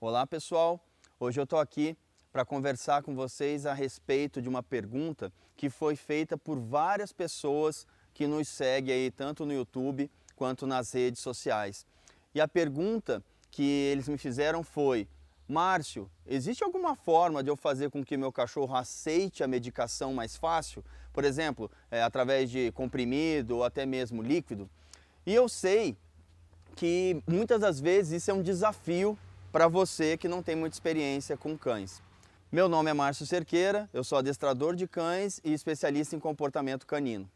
Olá pessoal, hoje eu estou aqui para conversar com vocês a respeito de uma pergunta que foi feita por várias pessoas que nos seguem aí tanto no YouTube quanto nas redes sociais. E a pergunta que eles me fizeram foi: Márcio, existe alguma forma de eu fazer com que meu cachorro aceite a medicação mais fácil? Por exemplo, é, através de comprimido ou até mesmo líquido? E eu sei que muitas das vezes isso é um desafio para você que não tem muita experiência com cães. Meu nome é Márcio Cerqueira, eu sou adestrador de cães e especialista em comportamento canino.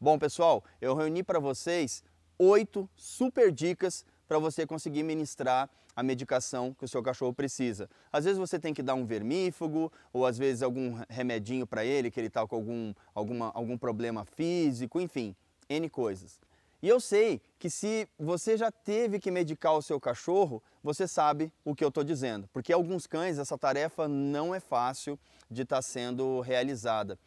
Bom, pessoal, eu reuni para vocês oito super dicas para você conseguir ministrar a medicação que o seu cachorro precisa. Às vezes você tem que dar um vermífugo, ou às vezes algum remedinho para ele, que ele está com algum, alguma, algum problema físico, enfim, N coisas. E eu sei que se você já teve que medicar o seu cachorro, você sabe o que eu estou dizendo, porque alguns cães essa tarefa não é fácil de estar tá sendo realizada.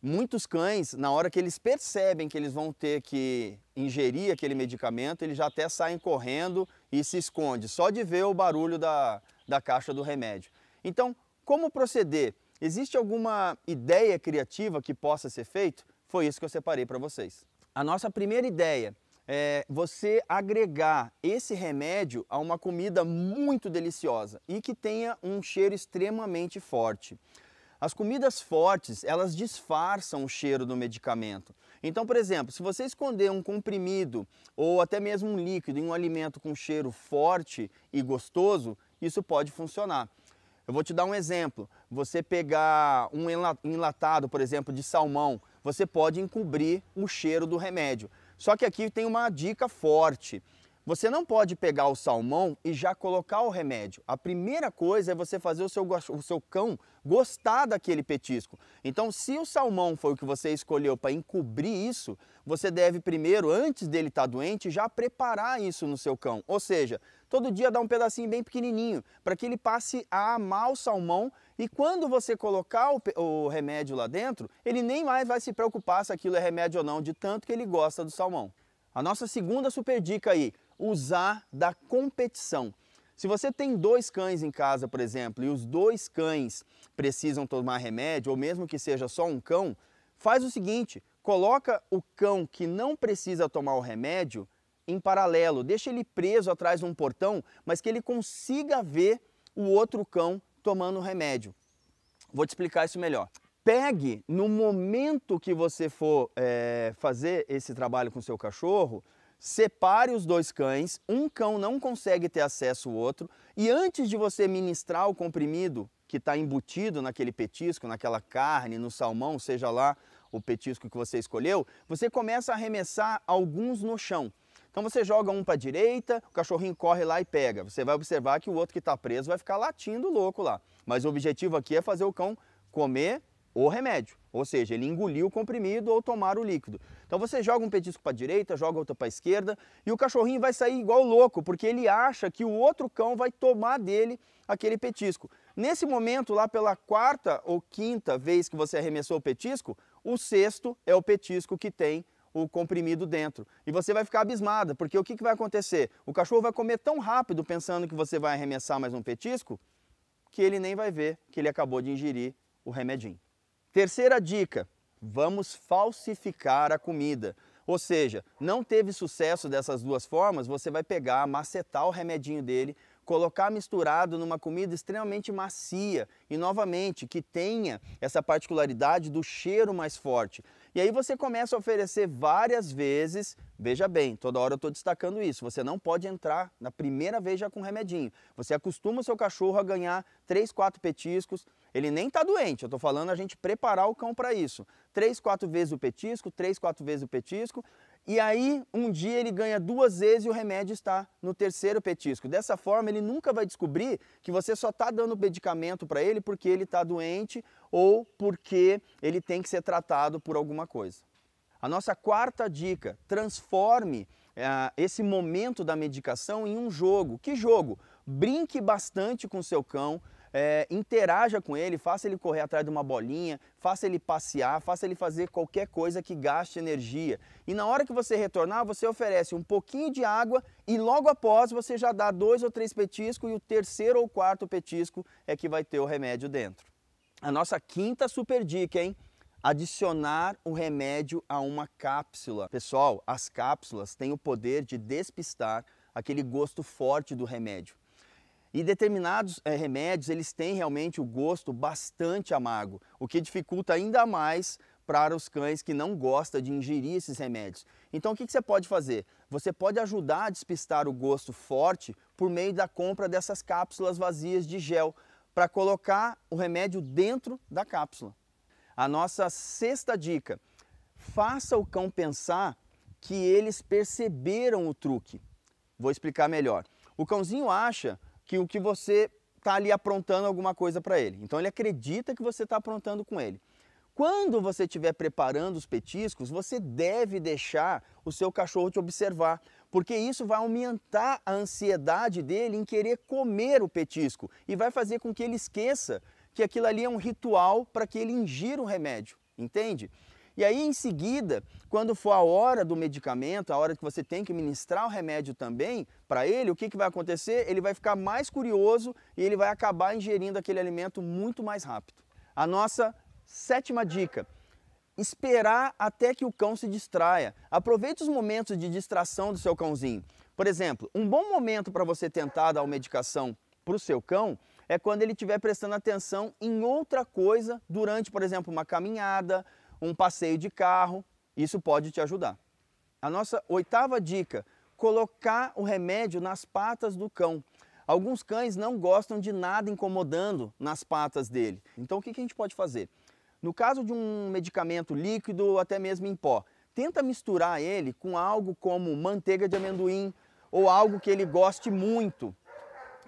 Muitos cães, na hora que eles percebem que eles vão ter que ingerir aquele medicamento, eles já até saem correndo, e se esconde só de ver o barulho da, da caixa do remédio. Então, como proceder? Existe alguma ideia criativa que possa ser feito? Foi isso que eu separei para vocês. A nossa primeira ideia é você agregar esse remédio a uma comida muito deliciosa e que tenha um cheiro extremamente forte. As comidas fortes, elas disfarçam o cheiro do medicamento. Então, por exemplo, se você esconder um comprimido ou até mesmo um líquido em um alimento com cheiro forte e gostoso, isso pode funcionar. Eu vou te dar um exemplo. Você pegar um enlatado, por exemplo, de salmão, você pode encobrir o cheiro do remédio. Só que aqui tem uma dica forte. Você não pode pegar o salmão e já colocar o remédio. A primeira coisa é você fazer o seu, o seu cão gostar daquele petisco. Então, se o salmão foi o que você escolheu para encobrir isso, você deve primeiro, antes dele estar tá doente, já preparar isso no seu cão. Ou seja, todo dia dá um pedacinho bem pequenininho, para que ele passe a amar o salmão e quando você colocar o, o remédio lá dentro, ele nem mais vai se preocupar se aquilo é remédio ou não, de tanto que ele gosta do salmão. A nossa segunda super dica aí, usar da competição. Se você tem dois cães em casa, por exemplo, e os dois cães precisam tomar remédio, ou mesmo que seja só um cão, faz o seguinte: coloca o cão que não precisa tomar o remédio em paralelo, deixa ele preso atrás de um portão, mas que ele consiga ver o outro cão tomando o remédio. Vou te explicar isso melhor. Pegue no momento que você for é, fazer esse trabalho com seu cachorro separe os dois cães, um cão não consegue ter acesso ao outro, e antes de você ministrar o comprimido que está embutido naquele petisco, naquela carne, no salmão, seja lá o petisco que você escolheu, você começa a arremessar alguns no chão. Então você joga um para a direita, o cachorrinho corre lá e pega. Você vai observar que o outro que está preso vai ficar latindo louco lá. Mas o objetivo aqui é fazer o cão comer o remédio. Ou seja, ele engoliu o comprimido ou tomar o líquido. Então você joga um petisco para a direita, joga outro para a esquerda e o cachorrinho vai sair igual louco, porque ele acha que o outro cão vai tomar dele aquele petisco. Nesse momento, lá pela quarta ou quinta vez que você arremessou o petisco, o sexto é o petisco que tem o comprimido dentro. E você vai ficar abismada, porque o que, que vai acontecer? O cachorro vai comer tão rápido pensando que você vai arremessar mais um petisco, que ele nem vai ver que ele acabou de ingerir o remedinho. Terceira dica: vamos falsificar a comida. Ou seja, não teve sucesso dessas duas formas, você vai pegar, macetar o remedinho dele, colocar misturado numa comida extremamente macia e novamente que tenha essa particularidade do cheiro mais forte. E aí você começa a oferecer várias vezes. Veja bem, toda hora eu estou destacando isso. Você não pode entrar na primeira vez já com remedinho. Você acostuma o seu cachorro a ganhar três, quatro petiscos, ele nem está doente, eu estou falando a gente preparar o cão para isso. Três, quatro vezes o petisco, três, quatro vezes o petisco. E aí, um dia ele ganha duas vezes e o remédio está no terceiro petisco. Dessa forma, ele nunca vai descobrir que você só está dando medicamento para ele porque ele está doente ou porque ele tem que ser tratado por alguma coisa. A nossa quarta dica: transforme eh, esse momento da medicação em um jogo. Que jogo? Brinque bastante com seu cão, é, interaja com ele, faça ele correr atrás de uma bolinha, faça ele passear, faça ele fazer qualquer coisa que gaste energia. E na hora que você retornar, você oferece um pouquinho de água e logo após você já dá dois ou três petiscos e o terceiro ou quarto petisco é que vai ter o remédio dentro. A nossa quinta super dica, hein? adicionar o remédio a uma cápsula. Pessoal, as cápsulas têm o poder de despistar aquele gosto forte do remédio. E determinados é, remédios, eles têm realmente o gosto bastante amargo, o que dificulta ainda mais para os cães que não gostam de ingerir esses remédios. Então o que, que você pode fazer? Você pode ajudar a despistar o gosto forte por meio da compra dessas cápsulas vazias de gel para colocar o remédio dentro da cápsula. A nossa sexta dica, faça o cão pensar que eles perceberam o truque. Vou explicar melhor. O cãozinho acha que o que você está ali aprontando alguma coisa para ele. Então ele acredita que você está aprontando com ele. Quando você estiver preparando os petiscos, você deve deixar o seu cachorro te observar, porque isso vai aumentar a ansiedade dele em querer comer o petisco e vai fazer com que ele esqueça que aquilo ali é um ritual para que ele ingira o remédio, entende? E aí, em seguida, quando for a hora do medicamento, a hora que você tem que ministrar o remédio também para ele, o que, que vai acontecer? Ele vai ficar mais curioso e ele vai acabar ingerindo aquele alimento muito mais rápido. A nossa sétima dica esperar até que o cão se distraia. Aproveite os momentos de distração do seu cãozinho. Por exemplo, um bom momento para você tentar dar uma medicação para o seu cão é quando ele estiver prestando atenção em outra coisa durante, por exemplo, uma caminhada, um passeio de carro, isso pode te ajudar. A nossa oitava dica: colocar o remédio nas patas do cão. Alguns cães não gostam de nada incomodando nas patas dele. Então o que a gente pode fazer? No caso de um medicamento líquido ou até mesmo em pó, tenta misturar ele com algo como manteiga de amendoim ou algo que ele goste muito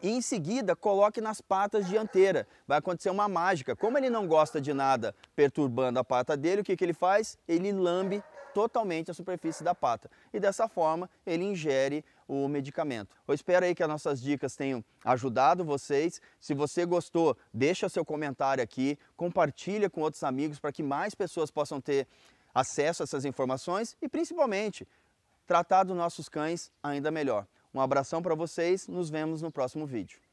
e em seguida coloque nas patas dianteira. Vai acontecer uma mágica. Como ele não gosta de nada perturbando a pata dele, o que, que ele faz? Ele lambe totalmente a superfície da pata e dessa forma ele ingere o medicamento. Eu espero aí que as nossas dicas tenham ajudado vocês. Se você gostou, deixa seu comentário aqui, compartilha com outros amigos para que mais pessoas possam ter acesso a essas informações e principalmente tratar dos nossos cães ainda melhor. Um abração para vocês, nos vemos no próximo vídeo.